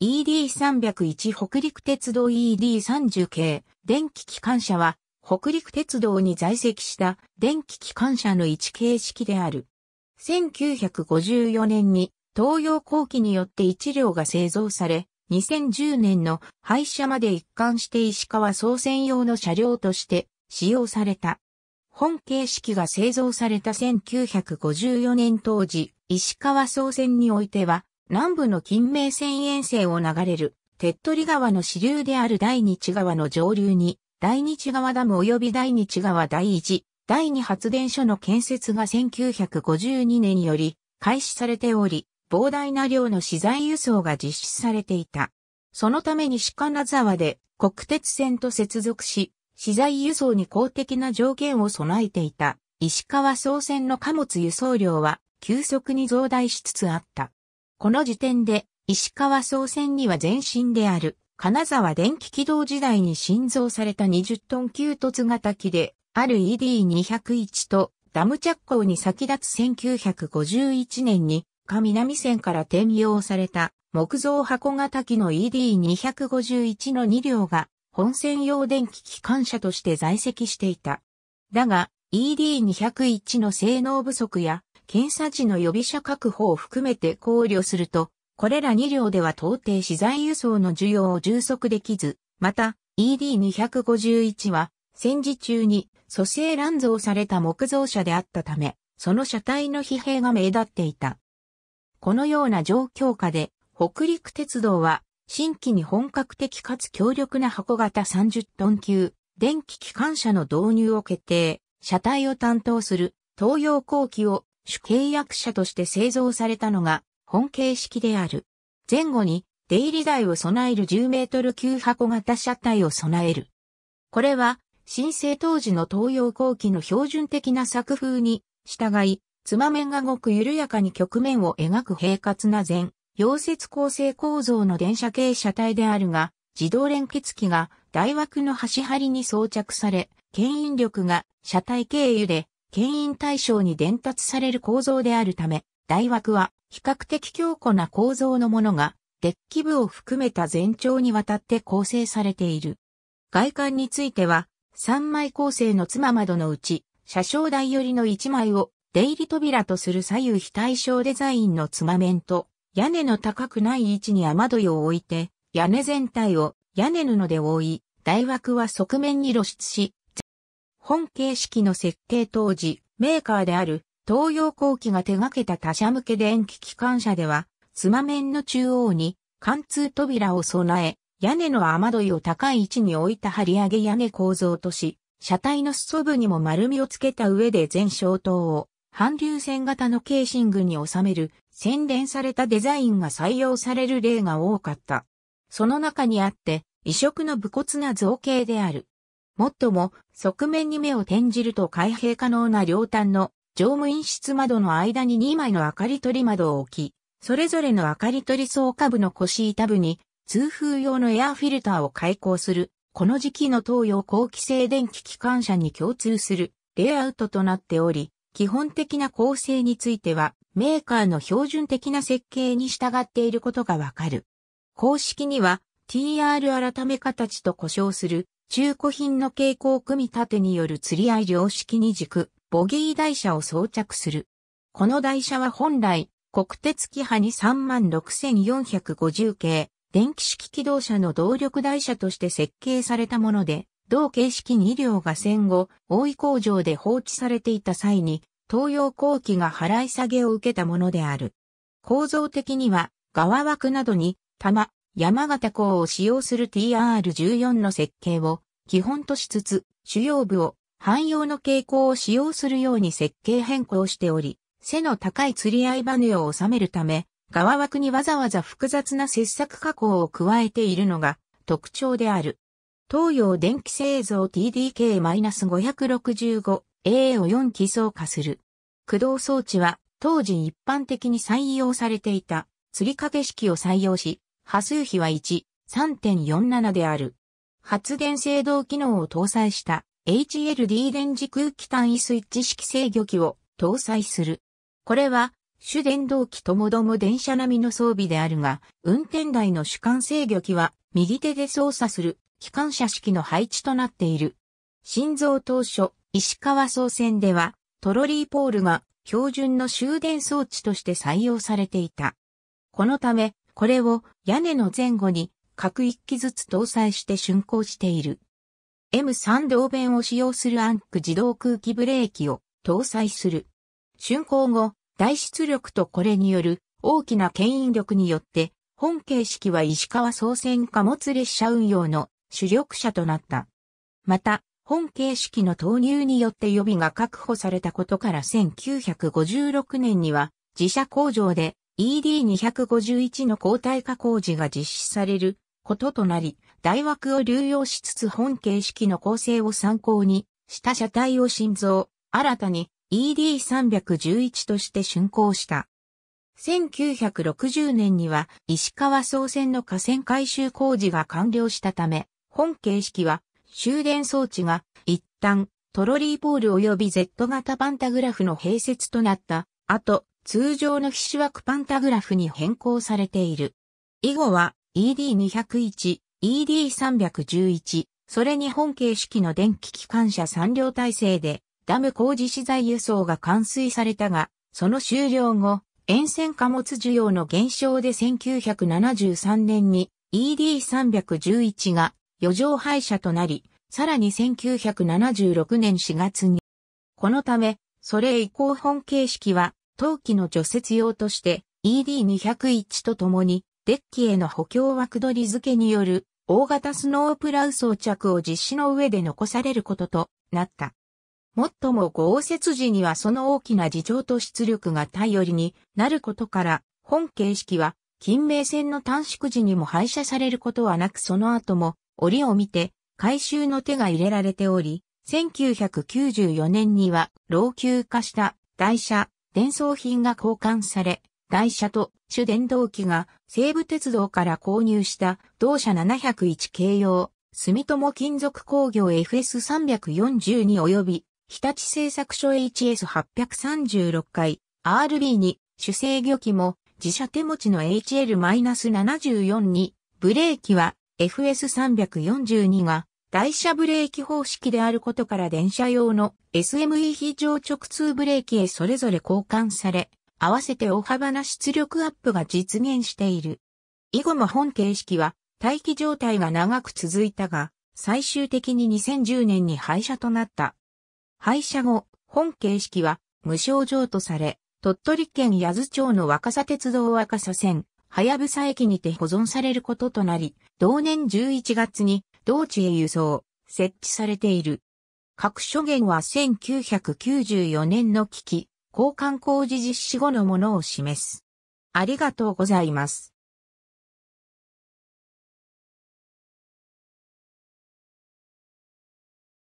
ED301 北陸鉄道 ED30 系電気機関車は北陸鉄道に在籍した電気機関車の一形式である。1954年に東洋後期によって1両が製造され、2010年の廃車まで一貫して石川総線用の車両として使用された。本形式が製造された1954年当時、石川総線においては、南部の金明線沿線を流れる、手っ取り川の支流である第日川の上流に、第日川ダム及び第日川第一、第二発電所の建設が1952年より開始されており、膨大な量の資材輸送が実施されていた。そのため西金沢で国鉄線と接続し、資材輸送に公的な条件を備えていた石川総線の貨物輸送量は急速に増大しつつあった。この時点で、石川総選には前身である、金沢電気軌道時代に新造された20トン級突型機で、ある ED201 とダム着工に先立つ1951年に、上南線から転用された木造箱型機の ED251 の2両が本線用電気機関車として在籍していた。だが ED201 の性能不足や検査時の予備者確保を含めて考慮すると、これら2両では到底資材輸送の需要を充足できず、また ED251 は戦時中に蘇生乱造された木造車であったため、その車体の疲弊が目立っていた。このような状況下で、北陸鉄道は新規に本格的かつ強力な箱型30トン級電気機関車の導入を決定、車体を担当する東洋工機を主契約者として製造されたのが本形式である。前後に出入り台を備える10メートル級箱型車体を備える。これは新生当時の東洋後期の標準的な作風に従い、つま面がごく緩やかに局面を描く平滑な前、溶接構成構造の電車系車体であるが、自動連結機が台枠の端張りに装着され、牽引力が車体経由で牽引対象に伝達される構造であるため、大枠は比較的強固な構造のものが、デッキ部を含めた全長にわたって構成されている。外観については、3枚構成の妻窓のうち、車掌台寄りの1枚を出入り扉とする左右非対称デザインの妻面と、屋根の高くない位置に雨戸を置いて、屋根全体を屋根布で覆い、台枠は側面に露出し、本形式の設計当時、メーカーである東洋工機が手掛けた他社向け電気機関車では、つま面の中央に貫通扉を備え、屋根の雨どいを高い位置に置いた張り上げ屋根構造とし、車体の裾部にも丸みをつけた上で全焼灯を反流線型のケーシングに収める洗練されたデザインが採用される例が多かった。その中にあって異色の武骨な造形である。もっとも、側面に目を転じると開閉可能な両端の乗務員室窓の間に2枚の明かり取り窓を置き、それぞれの明かり取り層下部の腰板部に通風用のエアフィルターを開口する、この時期の東洋高規制電気機関車に共通するレイアウトとなっており、基本的な構成についてはメーカーの標準的な設計に従っていることがわかる。公式には TR 改め形と呼称する中古品の傾向組み立てによる釣り合い常識に軸、ボギー台車を装着する。この台車は本来、国鉄機派に36,450系、電気式機動車の動力台車として設計されたもので、同形式2両が戦後、大井工場で放置されていた際に、東洋工機が払い下げを受けたものである。構造的には、側枠などに、玉、山形港を使用する TR14 の設計を基本としつつ、主要部を汎用の傾向を使用するように設計変更しており、背の高い釣り合いバネを収めるため、側枠にわざわざ複雑な切削加工を加えているのが特徴である。東洋電気製造 TDK-565A を4基層化する。駆動装置は当時一般的に採用されていた釣り掛け式を採用し、波数比は1、3.47である。発電制動機能を搭載した HLD 電磁空気単位スイッチ式制御機を搭載する。これは、主電動機ともども電車並みの装備であるが、運転台の主幹制御機は右手で操作する機関車式の配置となっている。心臓当初、石川総線では、トロリーポールが標準の終電装置として採用されていた。このため、これを屋根の前後に各1機ずつ搭載して竣工している。M3 同弁を使用するアンク自動空気ブレーキを搭載する。竣工後、大出力とこれによる大きな牽引力によって、本形式は石川総線貨物列車運用の主力車となった。また、本形式の投入によって予備が確保されたことから1956年には自社工場で ED251 の抗体化工事が実施されることとなり、大枠を流用しつつ本形式の構成を参考にした車体を新造、新たに ED311 として竣工した。1960年には石川総線の河川改修工事が完了したため、本形式は終電装置が一旦トロリーポール及び Z 型パンタグラフの併設となった後、通常の皮脂枠パンタグラフに変更されている。以後は ED201、ED311、それに本形式の電気機関車3両体制でダム工事資材輸送が完遂されたが、その終了後、沿線貨物需要の減少で1973年に ED311 が余剰廃車となり、さらに1976年4月に、このため、それ以降本形式は陶器の除雪用として ED201 とともにデッキへの補強枠取り付けによる大型スノープラウ装着を実施の上で残されることとなった。もっとも豪雪時にはその大きな事情と出力が頼りになることから、本形式は近明線の短縮時にも廃車されることはなくその後も折を見て回収の手が入れられており、1994年には老朽化した台車伝送品が交換され、台車と主電動機が西武鉄道から購入した同社701系用住友金属工業 f s 3 4 2及び日立製作所 HS836 回 RB に主制御機も自社手持ちの HL-74 にブレーキは FS342 が台車ブレーキ方式であることから電車用の SME 非常直通ブレーキへそれぞれ交換され、合わせて大幅な出力アップが実現している。以後も本形式は待機状態が長く続いたが、最終的に2010年に廃車となった。廃車後、本形式は無償譲渡され、鳥取県八頭町の若狭鉄道若狭線、はやぶさ駅にて保存されることとなり、同年11月に同地へ輸送、設置されている。各所言は1994年の危機、交換工事実施後のものを示す。ありがとうございます。